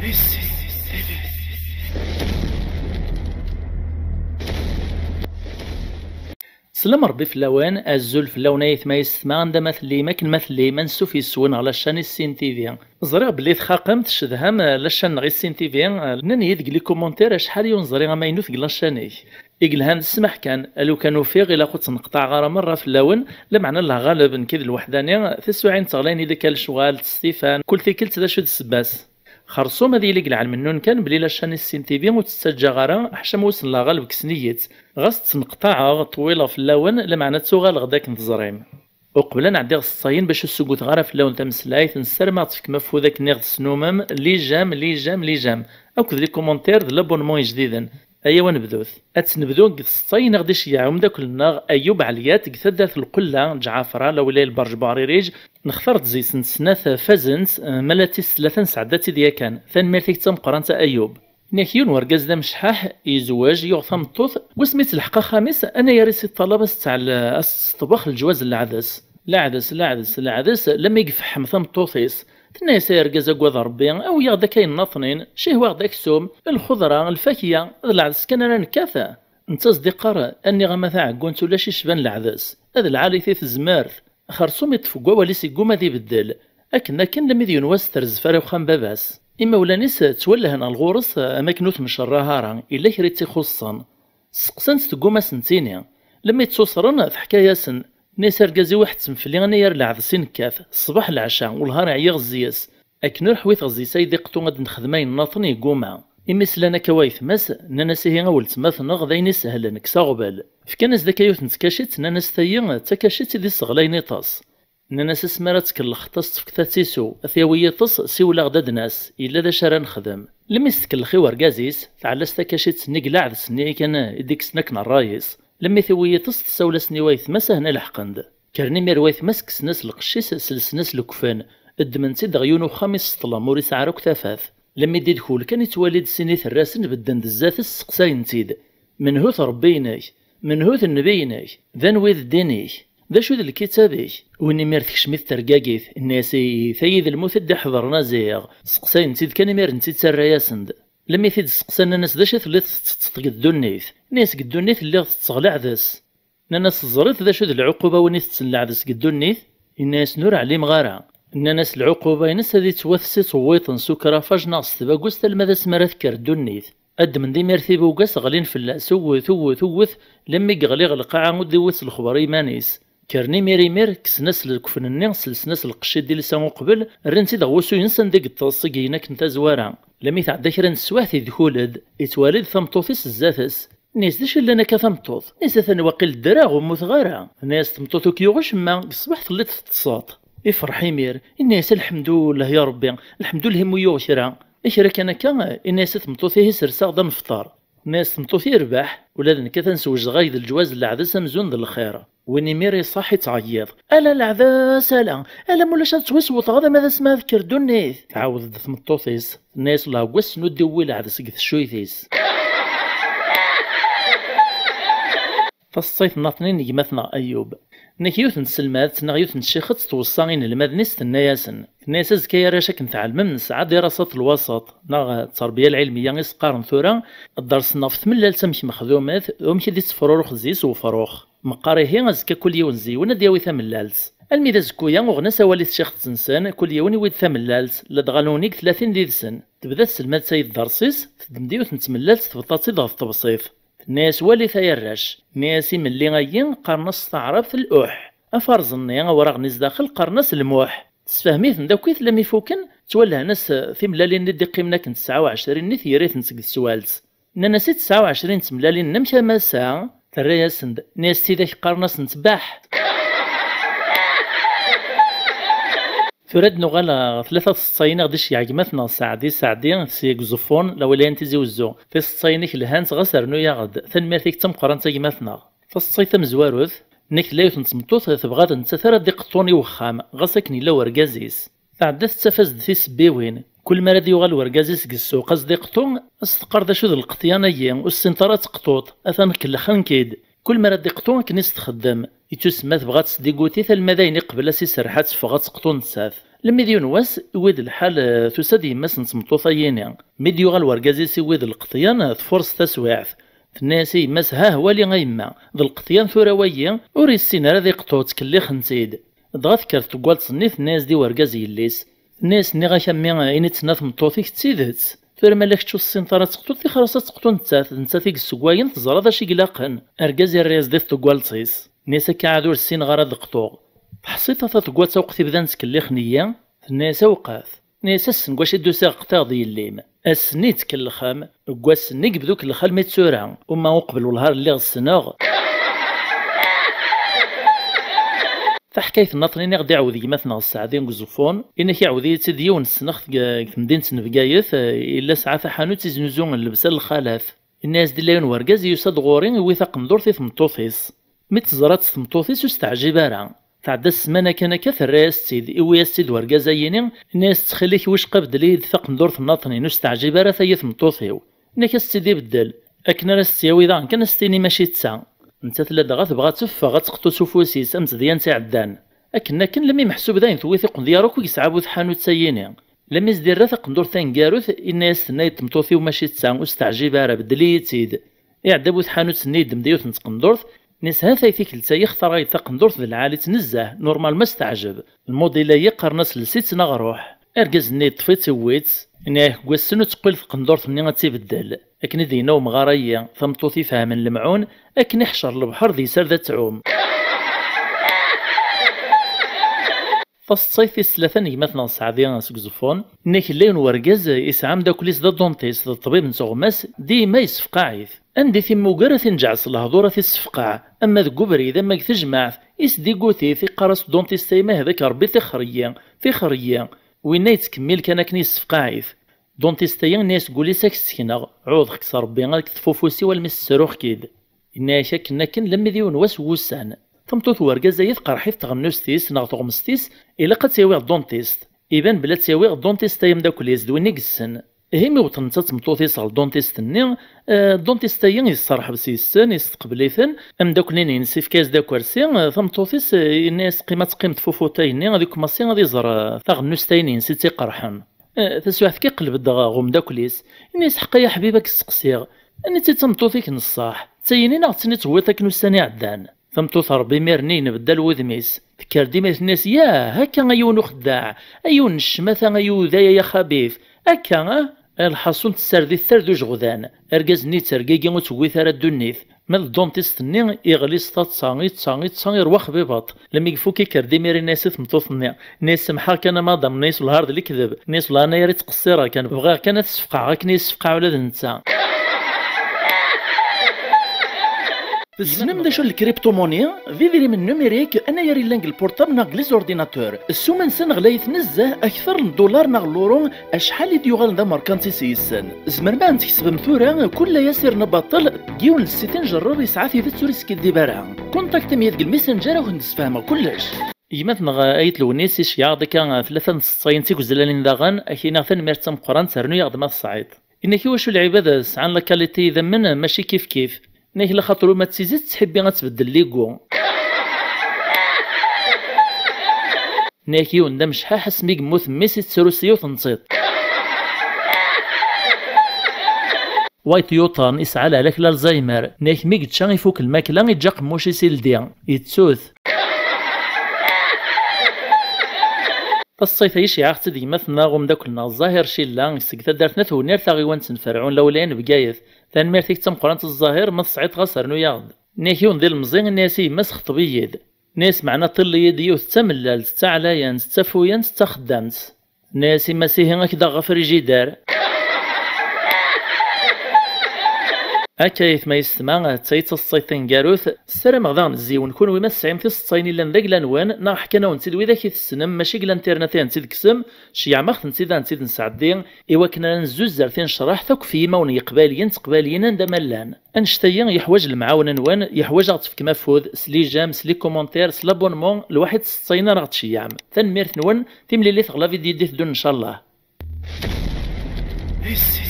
This سلم ربي في اللوان الزول في ايث ما يستما عندما مثلي ما كن مثلي ما نسوف يسون على شان السين تي في زريغ بلي تخاقم تشدهام لاشان غي السين تي في ناني يدق لي كومونتير شحال يون زريغ ما ينوث لاشاني هان السمح كان لو كانو فيغ الا كنت نقطع غاره مره في اللون لمعنى الله غالبا كذا الوحداني تسوعين تغلين اذا كان الشغال ستيفان كل ثيكلت ذا السباس خرصو ما ديلك قلعن منون كان بلي لاشان السين تيفي وتستجا غارا حشا وصل لا غالب كسنيت غاس تنقطع طويله في اللون لمعنى تسوغال غداك نتزريم وقبل نعدي غص الصاين باش السكوت غارة في اللون تمسلايت نسر ما تفك مفوذك نيغ سنومم لي جام لي جام لي جام اكد لي كومونتير د جديدا ايوا نبذوث اتنبذو قد سطين غدي داك داكلنا ايوب عليات قد القله جعفره لولا البرج باريريج نختارت زيسن سنات فازنت آه، ملاتي ثلاثة سعداتي ديا كان ثان ميرتيك قرانت ايوب ناكيون ورقز دا مشحاح يزواج يغثم الطوث وسميت الحقا خامس انا يا الطلبه تاع الطبخ الجواز العدس لعدس لعدس لعدس لما يقفحم طوثيس تنا يسير قزا قوض ربي او يا كاين نطنين شي هو ذاك السوم الخضره هذا العدس كان انا نكاثا انت صديقار اني غا مثلا كونت ولا شي شبان العدس هذا العالي ثيث زمارث خرصوم يتفقوا وليس يقوم ذي بدل اكن اكن لم يدين واس زفاري وخام باباس اما ولا نس تولهن الغورس اماكن وثمش الرهارة الا كريت تخصن سقسن تقوم سنتيني لما يتسوسرن في حكاية سن ناس واحد سم فلي انا يرلع سين كاف الصباح العشاء والهار عيا غزياس اكن رحويت غزي سيدي قطو غاد نخدمين ناطني ناطن يقومع إمي سلانا كوايث ماس ناناس هي غاول تماثنا غداين يسهلن كساغبال فكانس ذاك يوث نتكاشيت نانا تايا تكاشيت ذي الصغلاين يطاس ناناس سمارا تكلخ خطاس تفكتا تيسو اثياوية طس ولا غداد ناس إلا ذا شارا نخدم لمي تكلخي ورقازيس تعلس تاكاشيت نقلع ذا سنيك كان إديك سنكنا الرايس لما ثوية تصت سولسني ويث ما هنا لحقند كرني مير ويث مسك سنس القشيس سلسنس الكفان الدمن سيد غيونو خامس سطلا موري سعرك كتافاث لما دي دخول كان يتوالد سنيث الراسن بدن دزاث السقساين تيد من هوث ربيناي من هوث النبيناي ذن ويذ دينيه ذا شو ذا الكتابيك واني مير تكشميث ترقاقيث الناسي ثيد الموت دا حضرنا زيغ سقساين تيد كان مير نتيد سراياسند لما يثيد سقسان الناس ذا شاث اللي دونيث نيس قدوني اللي تصغ لعذس نانا سزريت ذا شد العقوبة ونيس تسن لعذس قدوني إناس نور علي مغارة نانس العقوبة ينسى هذي توثسي صويت سكرة فجنا صتبا قوست المذا سمرث كار دونيث أد من ذي مرثي بوقس غلين فلا سوث ووث ووث لما يغليغ القاعة ودي وث الخبر مانيس كارني ميري مير كسنس الكفن النيس لسنس القشيد دي لسان قبل رنسي دغوسو ينسن ديك التصقينك نتا زوارا لم يتعدى كرا نسواثي ذهولد يتوالد فمطوثيس الزاثس ناس داش انا كثمطوط ناس ثان واقيل الدراغ وموت غارة نيس تمطوط وكيوغش ما الصباح ثلت تتصاط يفرح يمير الناس الحمد لله يا ربي الحمد لله ميو اش راك كان كا الناس تمطوط هي سرسا غدا فطار الناس تمطوط يربح ولا نكا تنسوج غايد الجواز العدس مزون ذا الخير ميري صاحي تعيط الا العدس الا الا مولاش تسوسوط غدا ماذا سما ذكر دونيث تعاود تمطوطيس الناس لا وسنو دوي العدس عدس قد فالصيف فالصيفناطني نجماتنا أيوب نك يوث نسلمات نغ يوث نشيخت توصى إنلماذ-نس تناياسن تناياس أزكا يا راشك نتعلمم نسعى الوسط نغ التربية العلمية نسقارن ثورا الدرسنا في تملالت أمك مخدومات ومش ذي تفروروخ زيس وفروخ مقاري هي أزكا كل يوم زيون دياوي تملالت الميدا زكويا وغنا والي تشيخ تنسان كل يوم يويد ثملالت لدغالونيك ثلاثين ديدسن تبدا تسلمات سيد درسيس تدمديو تنتملالت تبطاتي ضغط تبسيط ناس والي ثيراش ناسي ملي غيين قرنص تعرف الأوح أفرزني وراغ نزداخل قرنص الموح تسفهميت داكيت لم يفوكن تولى ناس في ثملالين ندي قيمنا كنت 29 ني ثيريت نسق السوالز ناس وعشرين تملالين نمشى مسا ترى ياسند ناس تيذاك قرنص نتباح فرد نغلا ثلاثة الصينيغ ديش يعجمتنا سعدي سعدي سي قزفون لين تيزي وزو في الصينيك الهانس غسر نو يغد تنميرتك تمقرن تيجمتنا فالصي زواروث نك لايوث نتمطوط تبغى تنسى ثرا دي قطوني وخام غسكني لو ورقازيس تعدات تفاز دي سبيوين كل ما راد يغال ورقازيس قسو قصدي قطون استقر ذا شو ذا القطيان ايام والسنترات قطوط اثن كل خنكيد كل مرة رد كنيس تخدم يتسمى تبغى تصديقوتي تلما داين قبل سي سرحات فغا تسقطون نساف لميديون واس ويد الحال تسدي يماس نسمطوطا يني ميديو غا ورقازي سي ويد القطيان تفرص تسويعث تناسي ماس ها هو لي غيما ذا القطيان ثورا ويا وري السين راه ذي قطو تكليخ خنتيد دغا ذكر تقوال تصنيف ناس دي ورقاز الليس ناس ني غا كمي اين تسنا تسيدت تور ما لاكش الصين تسقطو تي خلاص تسقطو نتات نتات في السكواين تزرى ذا شي قلاقن ارجاز الرياز ديت تقوالتيس نيسا كاعدور الصين غرض قطوغ حسيت ثلاث قوات سوقت بدان تكلخنيا الناس وقاف ناس السن قواش يدو ساق قطاضي الليم السنيت كل خام قواش سنيك بدوك الخال ميتسوران وما وقبل والهار اللي غصناغ تحكاية غدي غادي يعاود يمثنا السعدين قزفون إنك يعاود يتد يون السنخ مدينة نبقايث آه، إلا ساعة تحانوت يزنزون اللبسة الخالات الناس دي لين ورقاز يوساد غورين يويثا قندور في ثمطوثيس مي تزرات ثمطوثيس وستعجب تعدا تعدى السمانة كان كثر راس سيد إويا السيد ورقازا الناس تخليك وش قبد لي ثق ندور ثناطني نوس تعجب راه ثيث مطوثيو ناك السيد يبدل أكنا راس سياوي ذا كان ستيني ماشي تسع انت تلا دغا تبغى تفا غتسقطو سوفوسي سمت ديان تاع الدان اكنا كن لمي محسوب داين ثويثي قنديارك ويسعابو ثحانو تسييني لمي زدير راث قندور ثانكاروث انا ناي تمطوثي وماشي تسا وستعجيب راه بدلي تيد اعدابو ثحانو تسني دمديو ثنت قندورث نسها ثايثي كلتا يختار غيثا قندورث بالعالي تنزه نورمال ما استعجب الموديلا يقر ناس لسيت نغروح اركز ني طفيت ويت انيه قوسنو تقل في قندورث مني غتبدل أكن ذي نوم غرايا ثمتوثي فهم المعون أكن يحشر البحر ذي سردة تعوم فالصيف الثلاثة يمثنا السعادية سك زفون نيك الليل ورقز يسعام داكليس دا دونتيس دا الطبيب نسغمس ديما يسفقاعيث أندي ثم وقرة نجعس الهضورة السفقاع أما ذي قبري ذا ماك ما إس دي قوثي في قرص دونتيس تيمه تيما هذاك ربي في ثخرية وين يتكمل كان كني يسفقاعيث دونتيستيا ناس قولي ساك عوض خكس ربي غالك تفوفوسي والمس سروخ كيد إنا شاكنا كن لم ديون واس وسان تمتو ثوارقا زايد قرحي تغنوستيس نغ تغمستيس إلا قد سيويغ دونتيست إذن بلا تساويغ دونتيست تايم داك اللي يزدويني قسن هيمي وطن تا تمطوطيس على دونتيست ني دونتيست تايم يصرح بسيسن يستقبليثن ام دوك اللي ينسي في كاس داك ثم توثيس ناس قيمة قيمة فوفوتايني غادي غادي يزر تاغنوستايني نسي تيقرحن كي كيقلب الدغا غوم داكليس إني سحق يا حبيبك السقسيغ أني تي تمطوطيك نصاح تيني ناغ تسني تبويطك نساني عدان تمطوط ربي ميرني نبدا الوذميس تكر ديما الناس يا هكا غيون خداع أيون الشماثة غيو ذايا يا خبيث هكا أه؟ الحصول تسردي الثرد غذان ارقاز نيت ارقيقي وتويثا ردو النيث مال دونتيست ني إغلي ستا تساني تساني تساني رواخ بيبات لما يقفو كي كردي ميري ناس ثمتوث ناس سمحا كان مادام ناس الهارد اللي كذب ناس لا ناري تقصيرا كان بغا كان تسفقا غا كني ولا ولاد بس نم شو الكريبتو موني في فيري من نوميريك انا يري لانج البورتابل لي زورديناتور السومن سن غلايث نزه اكثر من دولار ناغ لورون اشحال يد ذا مركانتي سيسن زمر ما نتكسب مثورا كل ياسر نبطل ديون الستين جرور يسعى في ذات سوريس دي برا كونتاكت ميدك الميسنجر وهنتسفاهمو كلش يمثل غايت لونيس يشيا ديكا ثلاثة نصين تيك زلالين داغن اكينا تنميرت قران ترنو يغد ما الصعيد انك واش العباد سعان لكاليتي ذا ذمن ماشي كيف كيف نيك لخاطر ما تسيزيت تحبي غتبدل ليكو ناك يون شحال حس اسمي قموت ميسي تسروسيو تنصيط وايت يوطان يسعى على لالزايمر نيك ميك تشان يفوك الماكلة يتجا موشي سيلديا يتسوث فالصيف يشي عاقت ذي مثنا غم دا كلنا الظاهر شي لا نسك تدارت نثو نير ثاغي وانت نفرعون لولين بقايث ثان ميرتيك تم قران الظاهر من صعيد غصر نو ياغد نيهيون ذي المزين الناسي مس خطبيد ناس معنا طل يدي وستملل ستعلايان ستفويان ستخدمت ناسي مسيهن اكدا غفر جدار أكايث ما يسمى تايت الصيتين قاروث سرى مغضان الزيون كون وما السعيم في الصين إلا ذاك لانوان ناح كان ونسيد وإذا كيث السنم ماشي قل انترنت ينسيد كسم شيع مخت نسيد انسيد نسعدين إوا كنا نزوزر تين شرح ثوك في موني قباليين تقباليين عندما لان أنشتايين يحوج المعاونة نوان يحوج غتفك مفوذ سلي جام سلي كومنتير سلابونمون لواحد الصين راه تشيعم ثان ميرث نوان تيملي لي ثغلا فيديو ديث دون إن شاء الله